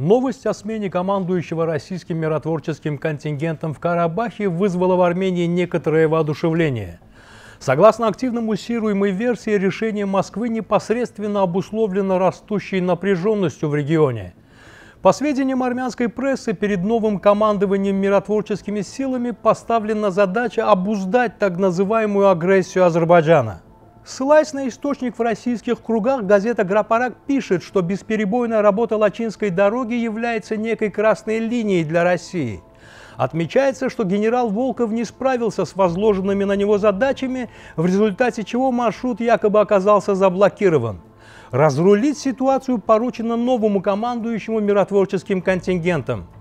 Новость о смене командующего российским миротворческим контингентом в Карабахе вызвала в Армении некоторое воодушевление. Согласно активно муссируемой версии, решение Москвы непосредственно обусловлено растущей напряженностью в регионе. По сведениям армянской прессы, перед новым командованием миротворческими силами поставлена задача обуздать так называемую агрессию Азербайджана – Ссылаясь на источник в российских кругах, газета «Грапарак» пишет, что бесперебойная работа Лачинской дороги является некой красной линией для России. Отмечается, что генерал Волков не справился с возложенными на него задачами, в результате чего маршрут якобы оказался заблокирован. Разрулить ситуацию поручено новому командующему миротворческим контингентом –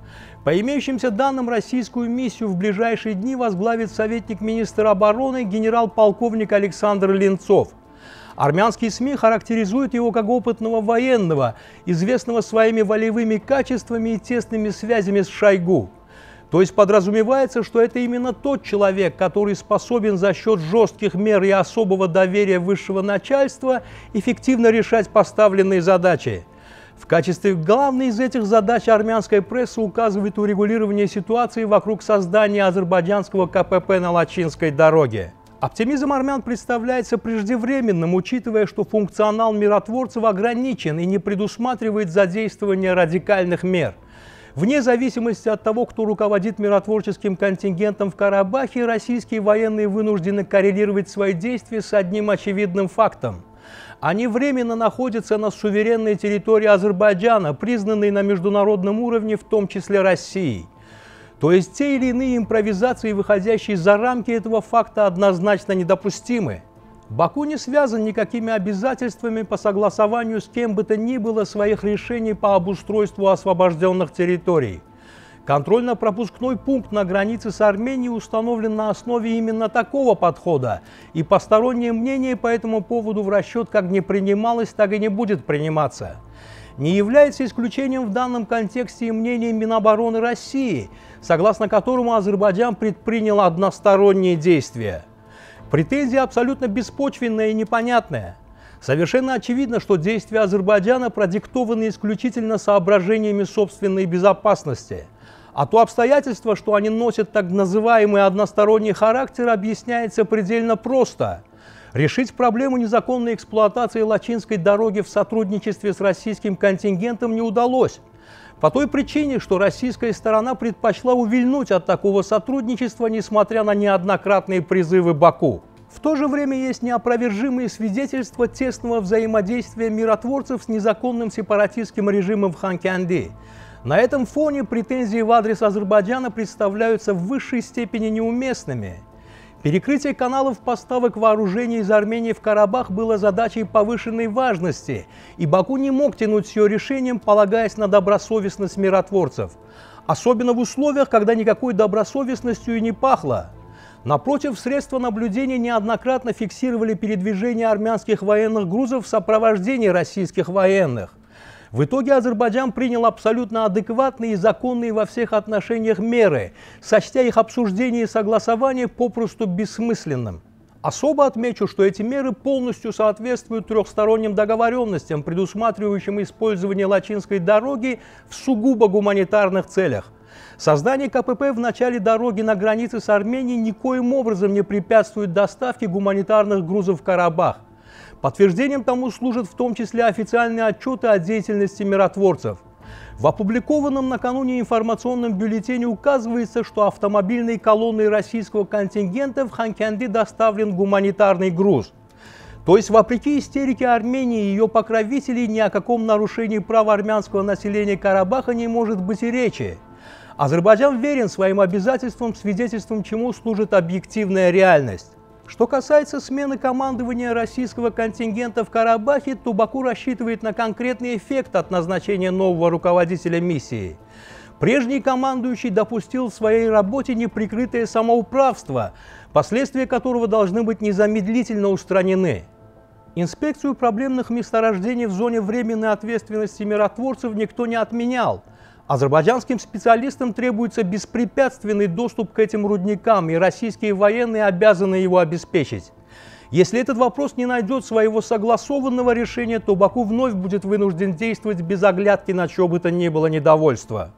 по имеющимся данным, российскую миссию в ближайшие дни возглавит советник министра обороны генерал-полковник Александр Ленцов. Армянские СМИ характеризуют его как опытного военного, известного своими волевыми качествами и тесными связями с Шойгу. То есть подразумевается, что это именно тот человек, который способен за счет жестких мер и особого доверия высшего начальства эффективно решать поставленные задачи – в качестве главной из этих задач армянская пресса указывает урегулирование ситуации вокруг создания азербайджанского КПП на Лачинской дороге. Оптимизм армян представляется преждевременным, учитывая, что функционал миротворцев ограничен и не предусматривает задействование радикальных мер – Вне зависимости от того, кто руководит миротворческим контингентом в Карабахе, российские военные вынуждены коррелировать свои действия с одним очевидным фактом. Они временно находятся на суверенной территории Азербайджана, признанной на международном уровне, в том числе Россией. То есть те или иные импровизации, выходящие за рамки этого факта, однозначно недопустимы. Баку не связан никакими обязательствами по согласованию с кем бы то ни было своих решений по обустройству освобожденных территорий. Контрольно-пропускной пункт на границе с Арменией установлен на основе именно такого подхода, и постороннее мнение по этому поводу в расчет как не принималось, так и не будет приниматься. Не является исключением в данном контексте и мнение Минобороны России, согласно которому Азербайджан предпринял односторонние действия. Претензия абсолютно беспочвенная и непонятная. Совершенно очевидно, что действия Азербайджана продиктованы исключительно соображениями собственной безопасности – а то обстоятельство, что они носят так называемый односторонний характер, объясняется предельно просто. Решить проблему незаконной эксплуатации Лачинской дороги в сотрудничестве с российским контингентом не удалось. По той причине, что российская сторона предпочла увильнуть от такого сотрудничества, несмотря на неоднократные призывы Баку. В то же время есть неопровержимые свидетельства тесного взаимодействия миротворцев с незаконным сепаратистским режимом в Ханкянде. На этом фоне претензии в адрес Азербайджана представляются в высшей степени неуместными. Перекрытие каналов поставок вооружений из Армении в Карабах было задачей повышенной важности, и Баку не мог тянуть все решением, полагаясь на добросовестность миротворцев. Особенно в условиях, когда никакой добросовестностью и не пахло. Напротив, средства наблюдения неоднократно фиксировали передвижение армянских военных грузов в сопровождении российских военных. В итоге Азербайджан принял абсолютно адекватные и законные во всех отношениях меры, сочтя их обсуждение и согласование попросту бессмысленным. Особо отмечу, что эти меры полностью соответствуют трехсторонним договоренностям, предусматривающим использование Лачинской дороги в сугубо гуманитарных целях. Создание КПП в начале дороги на границе с Арменией никоим образом не препятствует доставке гуманитарных грузов в Карабах. Подтверждением тому служат в том числе официальные отчеты о деятельности миротворцев. В опубликованном накануне информационном бюллетене указывается, что автомобильной колонной российского контингента в Ханкянди доставлен гуманитарный груз. То есть, вопреки истерике Армении и ее покровителей, ни о каком нарушении прав армянского населения Карабаха не может быть и речи. Азербайджан верен своим обязательствам, свидетельством чему служит объективная реальность. Что касается смены командования российского контингента в Карабахе, то рассчитывает на конкретный эффект от назначения нового руководителя миссии. Прежний командующий допустил в своей работе неприкрытое самоуправство, последствия которого должны быть незамедлительно устранены. Инспекцию проблемных месторождений в зоне временной ответственности миротворцев никто не отменял. Азербайджанским специалистам требуется беспрепятственный доступ к этим рудникам, и российские военные обязаны его обеспечить. Если этот вопрос не найдет своего согласованного решения, то Баку вновь будет вынужден действовать без оглядки на чего бы то ни было недовольство.